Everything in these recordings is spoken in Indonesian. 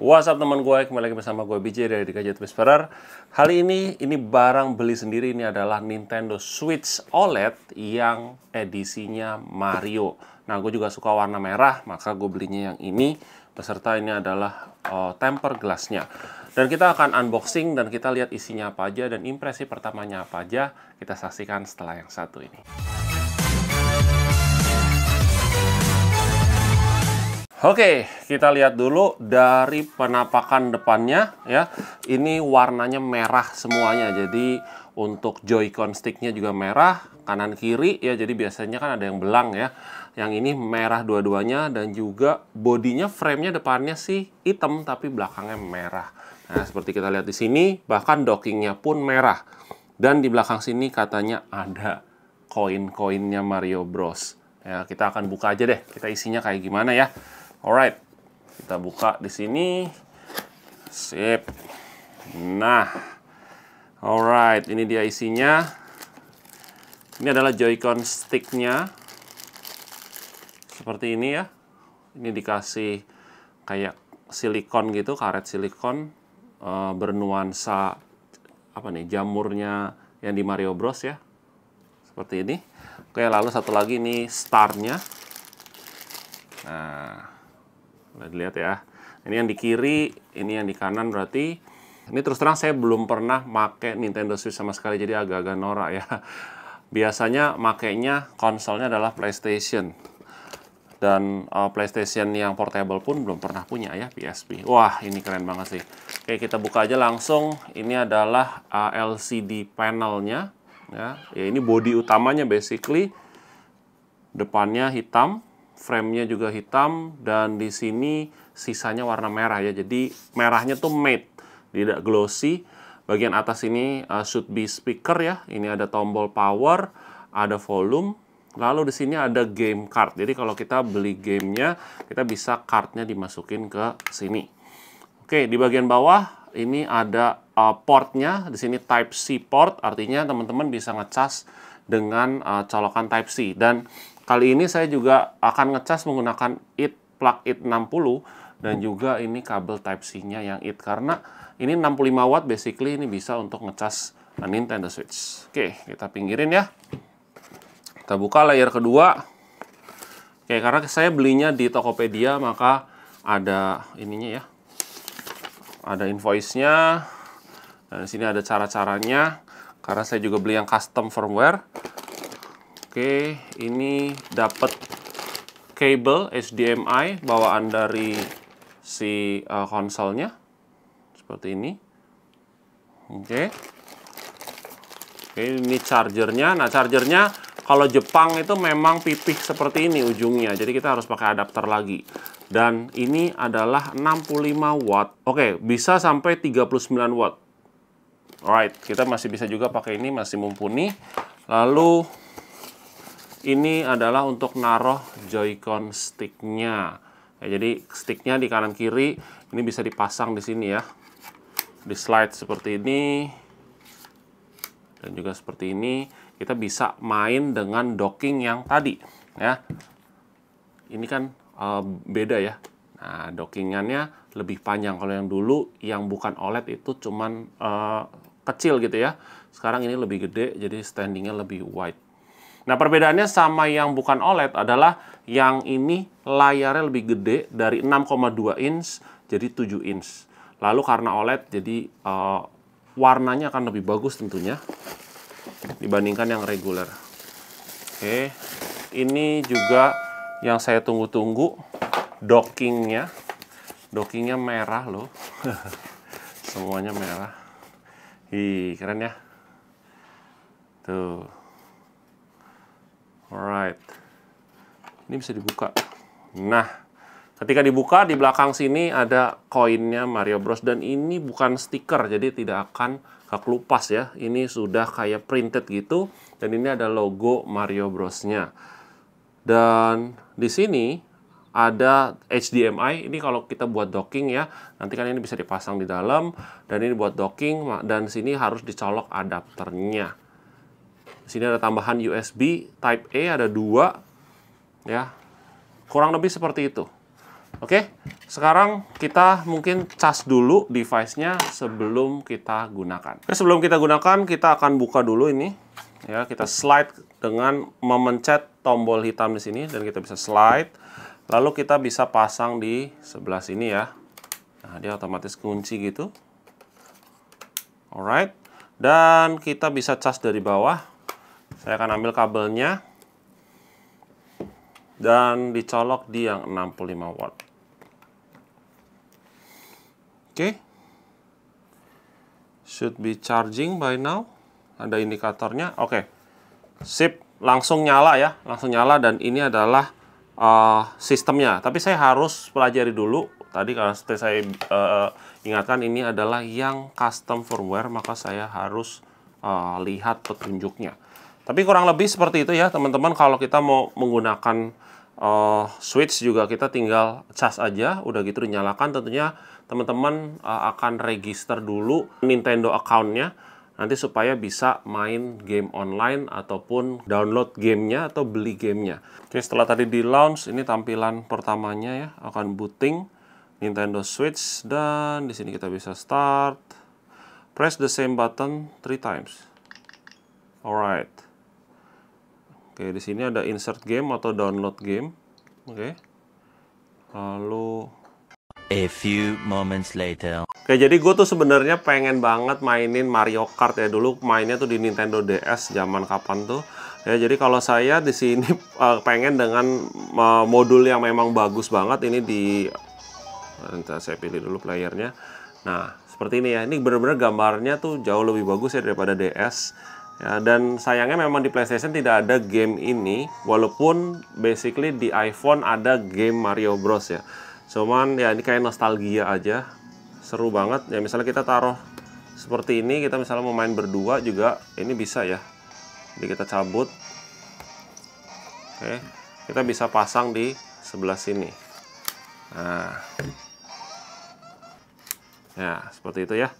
What's up teman gue, kembali lagi bersama gue BJ dari The Gadget Whisperer Kali ini, ini barang beli sendiri, ini adalah Nintendo Switch OLED yang edisinya Mario Nah gue juga suka warna merah, maka gue belinya yang ini Beserta ini adalah uh, temper glassnya Dan kita akan unboxing dan kita lihat isinya apa aja dan impresi pertamanya apa aja Kita saksikan setelah yang satu ini Oke, kita lihat dulu dari penampakan depannya ya. Ini warnanya merah semuanya. Jadi untuk Joy-Con sticknya juga merah, kanan kiri ya. Jadi biasanya kan ada yang belang ya. Yang ini merah dua-duanya dan juga bodinya framenya depannya sih hitam tapi belakangnya merah. Nah, seperti kita lihat di sini bahkan docking-nya pun merah. Dan di belakang sini katanya ada koin-koinnya Mario Bros. Ya, kita akan buka aja deh. Kita isinya kayak gimana ya. Alright, kita buka di sini. Sip. Nah, alright, ini dia isinya. Ini adalah Joy-Con sticknya. Seperti ini ya. Ini dikasih kayak silikon gitu, karet silikon uh, bernuansa apa nih jamurnya yang di Mario Bros ya. Seperti ini. Oke, lalu satu lagi ini starnya. Nah, lihat ya ini yang di kiri ini yang di kanan berarti ini terus terang saya belum pernah make Nintendo Switch sama sekali jadi agak-agak norak ya biasanya makainya konsolnya adalah PlayStation dan uh, PlayStation yang portable pun belum pernah punya ya PSP. Wah, ini keren banget sih. Oke, kita buka aja langsung. Ini adalah uh, eh, LCD panelnya ya. ya. ini body utamanya basically. Depannya hitam, Frame-nya juga hitam dan di sini sisanya warna merah ya jadi merahnya tuh matte tidak glossy bagian atas ini uh, should be speaker ya ini ada tombol power ada volume lalu di sini ada game card jadi kalau kita beli gamenya kita bisa cardnya dimasukin ke sini oke di bagian bawah ini ada uh, portnya di sini type C port artinya teman-teman bisa ngecas dengan uh, colokan Type-C. Dan kali ini saya juga akan ngecas menggunakan IT plug IT 60 dan juga ini kabel Type-C-nya yang IT karena ini 65 watt basically ini bisa untuk ngecas Nintendo Switch. Oke, kita pinggirin ya. Kita buka layer kedua. Oke, karena saya belinya di Tokopedia maka ada ininya ya. Ada invoice-nya. Dan di sini ada cara-caranya. Karena saya juga beli yang custom firmware. Oke, ini dapat kabel HDMI bawaan dari si uh, konsolnya. Seperti ini. Oke. Oke, ini chargernya. Nah, chargernya kalau Jepang itu memang pipih seperti ini ujungnya. Jadi kita harus pakai adapter lagi. Dan ini adalah 65 watt. Oke, bisa sampai 39 watt. Alright, kita masih bisa juga pakai ini, masih mumpuni. Lalu ini adalah untuk naruh joycon sticknya. Ya, jadi sticknya di kanan kiri ini bisa dipasang di sini ya, di slide seperti ini dan juga seperti ini kita bisa main dengan docking yang tadi ya. Ini kan uh, beda ya. Nah, dockingannya lebih panjang kalau yang dulu yang bukan OLED itu cuman uh, kecil gitu ya. Sekarang ini lebih gede jadi standingnya lebih wide. Nah, perbedaannya sama yang bukan OLED adalah yang ini layarnya lebih gede dari 6,2 inch jadi 7 inch. Lalu karena OLED jadi uh, warnanya akan lebih bagus tentunya dibandingkan yang reguler. Oke, ini juga yang saya tunggu-tunggu dockingnya. Dockingnya merah loh. Semuanya merah. Hi, keren ya. Tuh. Alright. Ini bisa dibuka. Nah, ketika dibuka di belakang sini ada koinnya Mario Bros dan ini bukan stiker jadi tidak akan kelupas ya. Ini sudah kayak printed gitu dan ini ada logo Mario Bros-nya. Dan di sini ada HDMI ini kalau kita buat docking ya nanti kan ini bisa dipasang di dalam dan ini buat docking dan sini harus dicolok adapternya sini ada tambahan USB Type A ada dua ya kurang lebih seperti itu oke sekarang kita mungkin cas dulu device-nya sebelum kita gunakan oke, sebelum kita gunakan kita akan buka dulu ini ya kita slide dengan memencet tombol hitam di sini dan kita bisa slide lalu kita bisa pasang di sebelah sini ya nah dia otomatis kunci gitu alright dan kita bisa cas dari bawah saya akan ambil kabelnya dan dicolok di yang 65 watt. Oke. Okay. Should be charging by now. Ada indikatornya. Oke. Okay. Sip, langsung nyala ya. Langsung nyala dan ini adalah uh, sistemnya. Tapi saya harus pelajari dulu tadi karena seperti saya uh, ingatkan ini adalah yang custom firmware maka saya harus uh, lihat petunjuknya. Tapi kurang lebih seperti itu ya teman-teman kalau kita mau menggunakan uh, switch juga kita tinggal cas aja udah gitu dinyalakan tentunya teman-teman uh, akan register dulu Nintendo accountnya nanti supaya bisa main game online ataupun download gamenya atau beli gamenya. Oke setelah tadi di launch ini tampilan pertamanya ya akan booting Nintendo Switch dan di sini kita bisa start press the same button three times. Alright. Oke, di sini ada insert game atau download game. Oke. Lalu A few moments later. Oke, jadi gue tuh sebenarnya pengen banget mainin Mario Kart ya dulu mainnya tuh di Nintendo DS zaman kapan tuh. Ya, jadi kalau saya di sini eh, pengen dengan eh, modul yang memang bagus banget ini di Entah, saya pilih dulu playernya. Nah, seperti ini ya. Ini benar-benar gambarnya tuh jauh lebih bagus ya daripada DS. Ya, dan sayangnya memang di PlayStation tidak ada game ini, walaupun basically di iPhone ada game Mario Bros ya. Cuman ya ini kayak nostalgia aja, seru banget. Ya misalnya kita taruh seperti ini, kita misalnya mau main berdua juga, ini bisa ya. Jadi kita cabut, oke, kita bisa pasang di sebelah sini. Nah, ya seperti itu ya.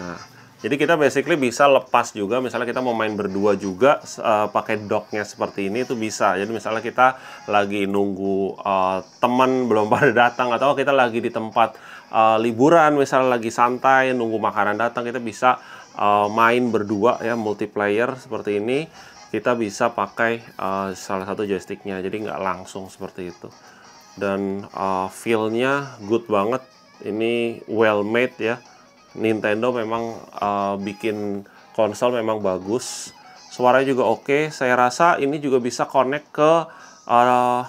Nah. Jadi kita basically bisa lepas juga, misalnya kita mau main berdua juga uh, pakai docknya seperti ini itu bisa. Jadi misalnya kita lagi nunggu uh, teman belum pada datang atau kita lagi di tempat uh, liburan, misalnya lagi santai nunggu makanan datang kita bisa uh, main berdua ya multiplayer seperti ini. Kita bisa pakai uh, salah satu joysticknya, jadi nggak langsung seperti itu. Dan uh, feelnya good banget, ini well made ya Nintendo memang uh, bikin konsol memang bagus. Suaranya juga oke. Okay. Saya rasa ini juga bisa connect ke uh,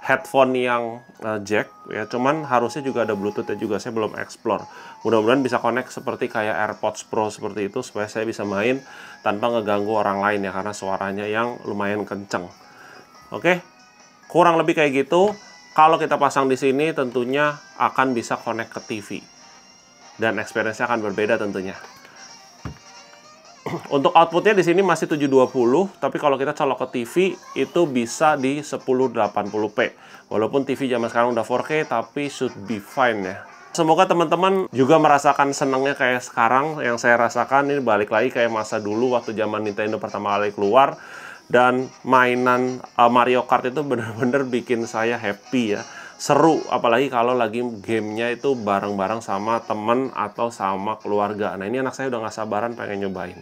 headphone yang uh, jack ya. Cuman harusnya juga ada Bluetooth ya juga saya belum explore. Mudah-mudahan bisa connect seperti kayak AirPods Pro seperti itu supaya saya bisa main tanpa ngeganggu orang lain ya karena suaranya yang lumayan kenceng. Oke. Okay? Kurang lebih kayak gitu. Kalau kita pasang di sini tentunya akan bisa connect ke TV dan experience-nya akan berbeda tentunya. Untuk outputnya di sini masih 720, tapi kalau kita colok ke TV itu bisa di 1080p. Walaupun TV zaman sekarang udah 4K, tapi should be fine ya. Semoga teman-teman juga merasakan senangnya kayak sekarang yang saya rasakan ini balik lagi kayak masa dulu waktu zaman Nintendo pertama kali keluar dan mainan eh, Mario Kart itu benar-benar bikin saya happy ya seru apalagi kalau lagi gamenya itu bareng-bareng sama temen atau sama keluarga nah ini anak saya udah nggak sabaran pengen nyobain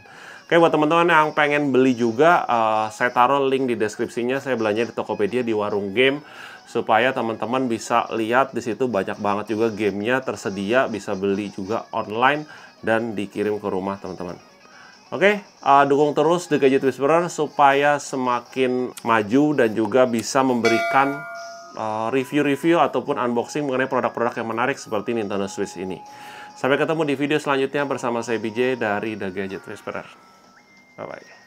Oke buat teman-teman yang pengen beli juga, uh, saya taruh link di deskripsinya. Saya belanja di Tokopedia di warung game supaya teman-teman bisa lihat di situ banyak banget juga gamenya tersedia, bisa beli juga online dan dikirim ke rumah teman-teman. Oke, uh, dukung terus The Gadget Whisperer supaya semakin maju dan juga bisa memberikan Eh, review-review uh, ataupun unboxing mengenai produk-produk yang menarik seperti Nintendo Switch ini. Sampai ketemu di video selanjutnya bersama saya BJ dari The Gadget Whisperer. Bye-bye.